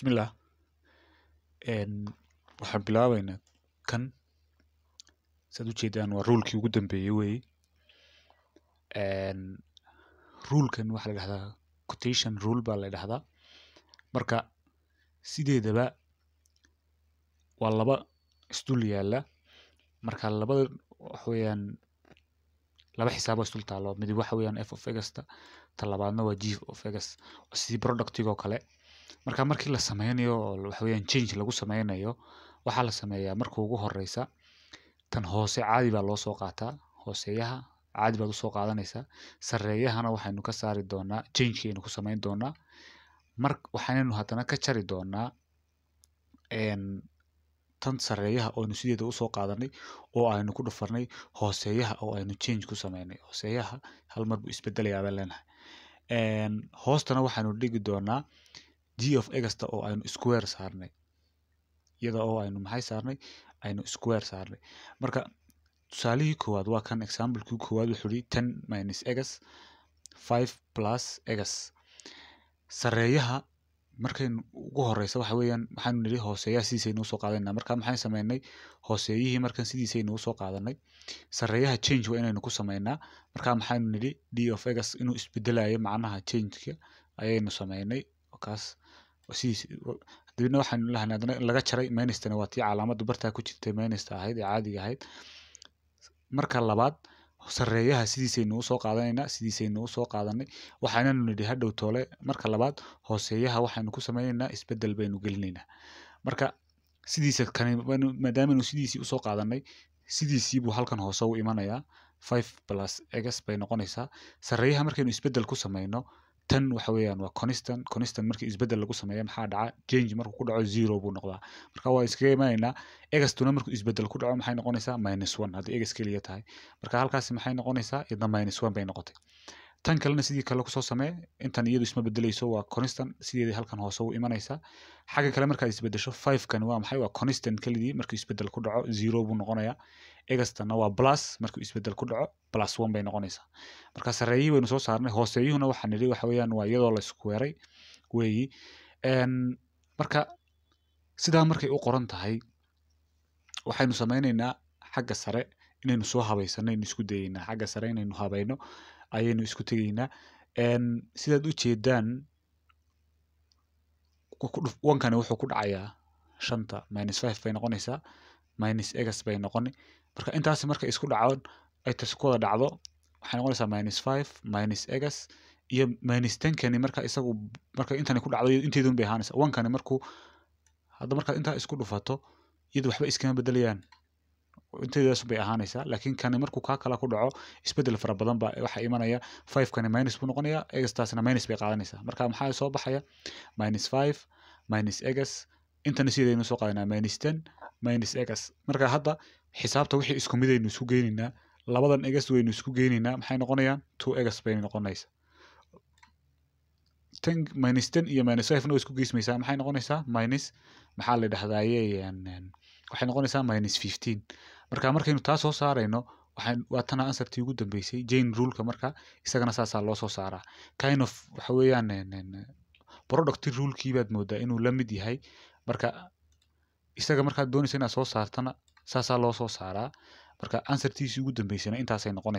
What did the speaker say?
Bismillah een waxaan bilaabeynaa kan saad ujeedaan waa rulki ugu dambeeye weye een rulkan waxaa ladhahdaa quotation rule baa ladhahdaa marka sideedaba waa laba isdul yaala marka labadan waxa weeyaan laba xisaaba isdul taalo midi waxa weeyaan f of x ta labaadna waa g of x sidi productiga oo kale marka markii la sameynayo oo waxa weeyaan change lagu sameynayo waxaa la sameeyaa marka ugu horeysa tan hoose caadi baa loo soo qaataa caadi baad usoo qaadanaysaa sareeyahana waxaynu ka saari doonaa changekaynu ku sameyn doonaa mar waxaanaynu haddana ka jari tan sareeyaha oo sideeda usoo qaadanay oo aynu ku dhufarnay oo aynu change ku sameynay hal mar buu isbedelayaa baan leenahay hoostana waxaynu dhigi doonaa g of a oo aynu square saarnay iyada oo aynu maxay saarnay aynu square saarnay marka tusaalihii koowaad waa kan examblekii koowaad wuxuu ihi ten minus egas five plus egas sareeyaha markaynu ugu horeysa waxa weeyaan waxaanu nidhi hooseeyaha sidiisaynu usoo qaadanayna marka maxaan sameynay hooseeyihii markan sidiisaynu usoo qaadanay sareeyaha change waa inaynu ku sameynaa marka maxaanu nidhi d of egas inuu isbedelayo macnaha changeka ayaynu sameynay kaas sidiis dabedna waxaanu lahanay hadana in laga jaray mainstana waa tii calaamada bartaa ku jirtay ahayd ee caadiga ahayd marka labaad sareeyaha sidiisaynu usoo qaadanaynaa sidiisaynu usoo qaadanay waxaananu nidhi hadhow toole marka labaad hooseeyaha waxaynu ku sameyneynaa baynu gelinaynaa marka sidiisa kani maadaamanu sidiisii usoo qaadanay sidiisii buu halkan hoose u imanayaa five plus egs bay noqonaysaa sareeyaha markaynu isbedel ku tan waxa weeyaan waa constant constant markii isbeddel lagu sameeya maxaa dhaca change markuu ku dhaco zero buu noqdaa marka waa iskaga imanaynaa egastuna markuu isbeddel ku dhaco maxay noqonaysaa minus one haddii egas keliya tahay marka halkaasi maxay noqonaysaa idna minus one bay noqotay tan kalena sidii kale kusoo samee intan iyadu isma bedeleyso waa constant sideeda halkan hoose u imanaysaa xagga kale markaad isbedesho fivekan waa maxay waa constant kelidii markuu isbedel ku dhaco zero buu noqonayaa egastana waa plus markuu isbedel ku dhaco plus one bay noqonaysaa marka sareeyihii waynu soo saarnay hooseeyuhuna waxaa nidhi waxa weeyaan waa iyadoo la isku weeray weeyi marka sidaa markay u qoran tahay waxaynu sameynaynaa xagga sare inaynu soo habaysanno aynu isku dayeynaa xagga sare inaynu habayno ayaynu isku tegaynaa sidaad u jeedaan wankani wuxuu ku dhacayaa shanta minus five bay noqonaysaa minus egas bay noqoni marka intaasi marka isku dhacon ay wada dhacdo waxay noqonaysaa minus five minus egas iyo minus tenkani marka isagu marka intani ku dhacdo inteedun bay ahaanaysaa wankani markuu hadda markaad intaa isku dhufato iyadu waxba iskama bedelayaan cuntadaas bay ahaanaysaa laakiin kani markuu kaa kala ku dhaco isbedel fara badan ba waxaa imanaya fivekani minus buu noqonaya egastaasna minus bay qaadanaysaa marka maxaa soo baxaya minus five minus egas intana sidaynu soo qaadanaa minus ten minus egas marka hadda xisaabta wixii isku midaynu isku geynaynaa labadan egas waynu isku geynaynaa maxay noqonayaan two egas bay noqonaysa ten minus ten iyo minus five way isku geysmaysaa maxay noqonaysaa minus maxaa la dhahdaye waxay noqonaysaa minus fifteen marka markaynu taa soo saarayno waa tana ansartii ugu dambeysay jane ruleka marka isagana saasaa loo soo saaraa kind of waxa weeyaan product rulekii baad moodaa inuu la mid yahay marka isaga markaad dooneysa inaad soo saartana saasaa loo soo saaraa marka ansartiisii ugu dambeysayna intaasay noqonaysa